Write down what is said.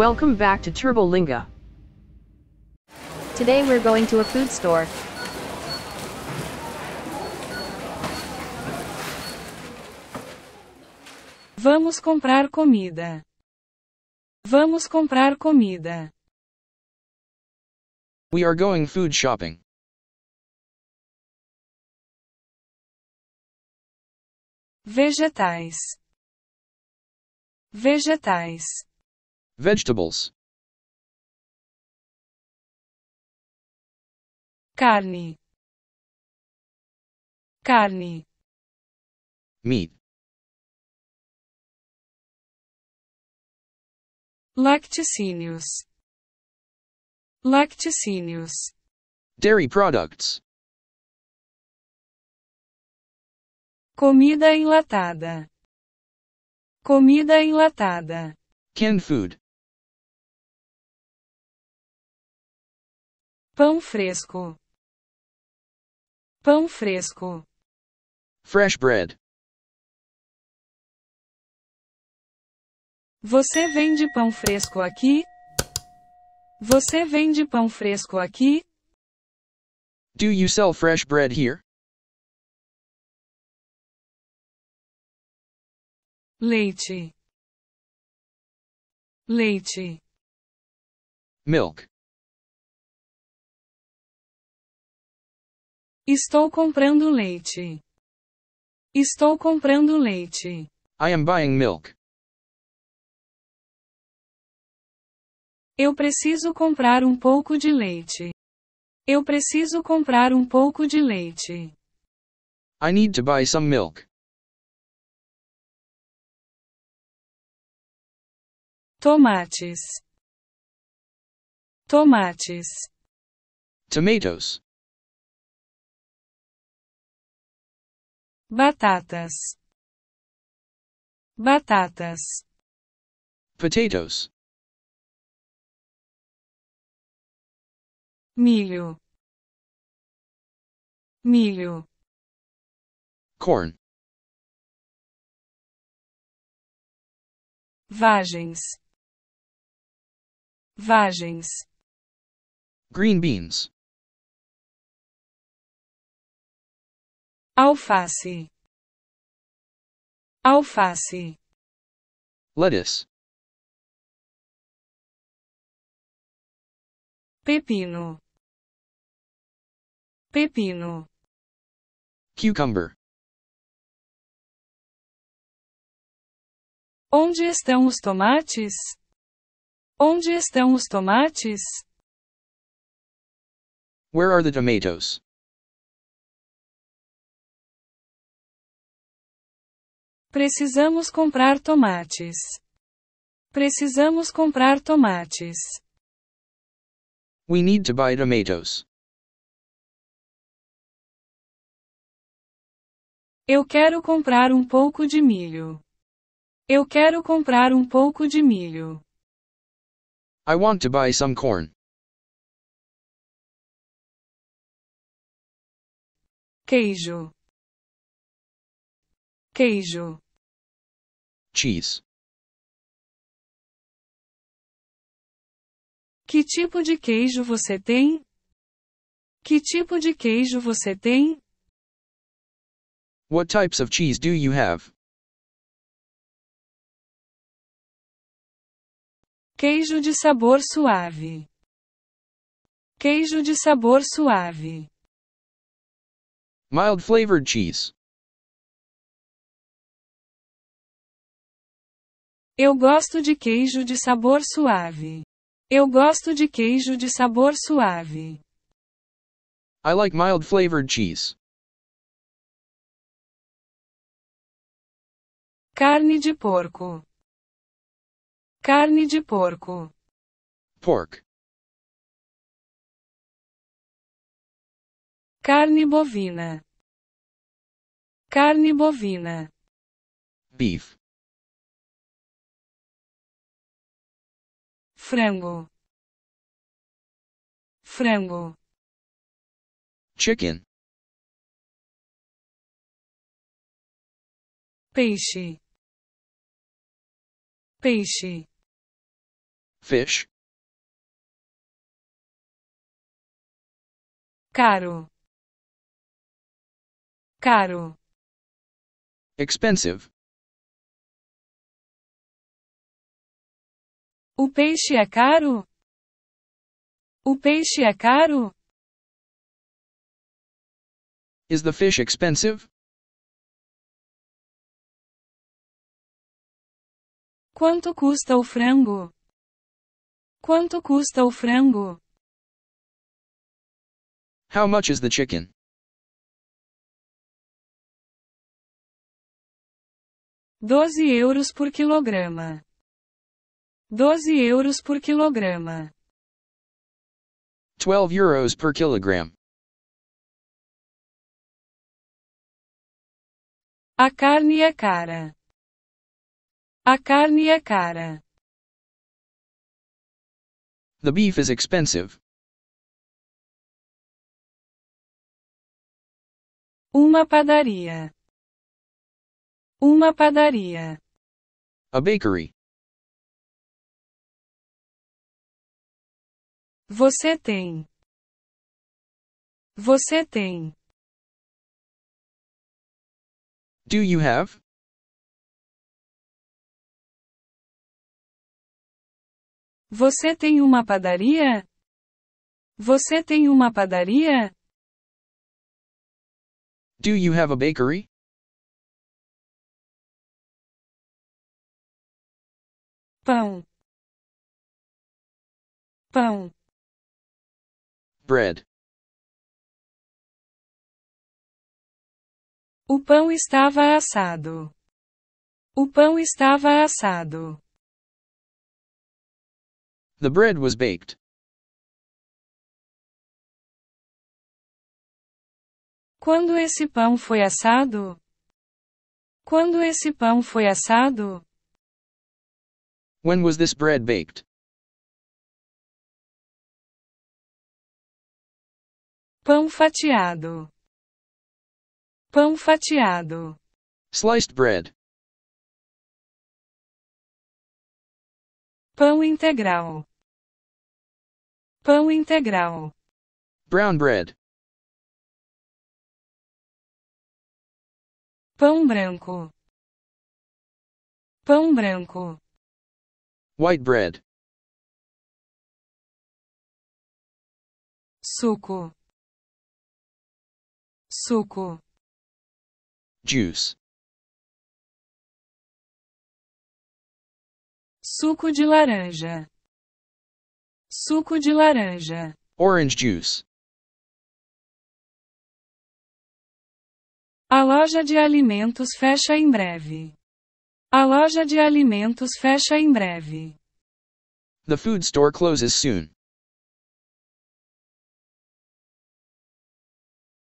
Welcome back to Turbolinga. Today we're going to a food store. Vamos comprar comida. Vamos comprar comida. We are going food shopping. Vegetais. Vegetais. Vegetables. Carni. Carni. Meat. Lacticínios. Lacticínios. Dairy products. Comida enlatada. Comida enlatada. Canned food. Pão fresco. Pão fresco. Fresh bread. Você vende pão fresco aqui? Você vende pão fresco aqui? Do you sell fresh bread here? Leite. Leite. Milk. Estou comprando leite. Estou comprando leite. I am buying milk. Eu preciso comprar um pouco de leite. Eu preciso comprar um pouco de leite. I need to buy some milk. Tomates. Tomates. Tomatoes. Batatas. Batatas. Potatoes. Milho. Milho. Corn. Vagens. Vagens. Green beans. alface, alface, lettuce, pepino, pepino, cucumber. Onde estão os tomates? Onde estão os tomates? Where are the tomatoes? Precisamos comprar tomates. Precisamos comprar tomates. We need to buy tomatoes. Eu quero comprar um pouco de milho. Eu quero comprar um pouco de milho. I want to buy some corn. Queijo. Queijo. Cheese. Que tipo de queijo você tem? Que tipo de queijo você tem? What types of cheese do you have? Queijo de sabor suave. Queijo de sabor suave. Mild flavored cheese. Eu gosto de queijo de sabor suave. Eu gosto de queijo de sabor suave. I like mild flavored cheese. Carne de porco. Carne de porco. Pork. Carne bovina. Carne bovina. Beef. frango frango chicken peixe peixe fish caro caro expensive O peixe é caro? O peixe é caro? Is the fish expensive? Quanto custa o frango? Quanto custa o frango? How much is the chicken? Doze euros por quilograma. 12 euros por quilograma. 12 euros per kilogram. A carne é cara. A carne é cara. The beef is expensive. Uma padaria. Uma padaria. A bakery. Você tem. Você tem. Do you have? Você tem uma padaria? Você tem uma padaria? Do you have a bakery? Pão. Pão bread. O pão estava assado. O pão estava assado. The bread was baked. Quando esse pão foi assado? Quando esse pão foi assado? When was this bread baked? Pão fatiado. Pão fatiado. Sliced bread. Pão integral. Pão integral. Brown bread. Pão branco. Pão branco. White bread. Suco suco, juice, suco de laranja, suco de laranja, orange juice, A loja de alimentos fecha em breve. A loja de alimentos fecha em breve. The food store closes soon.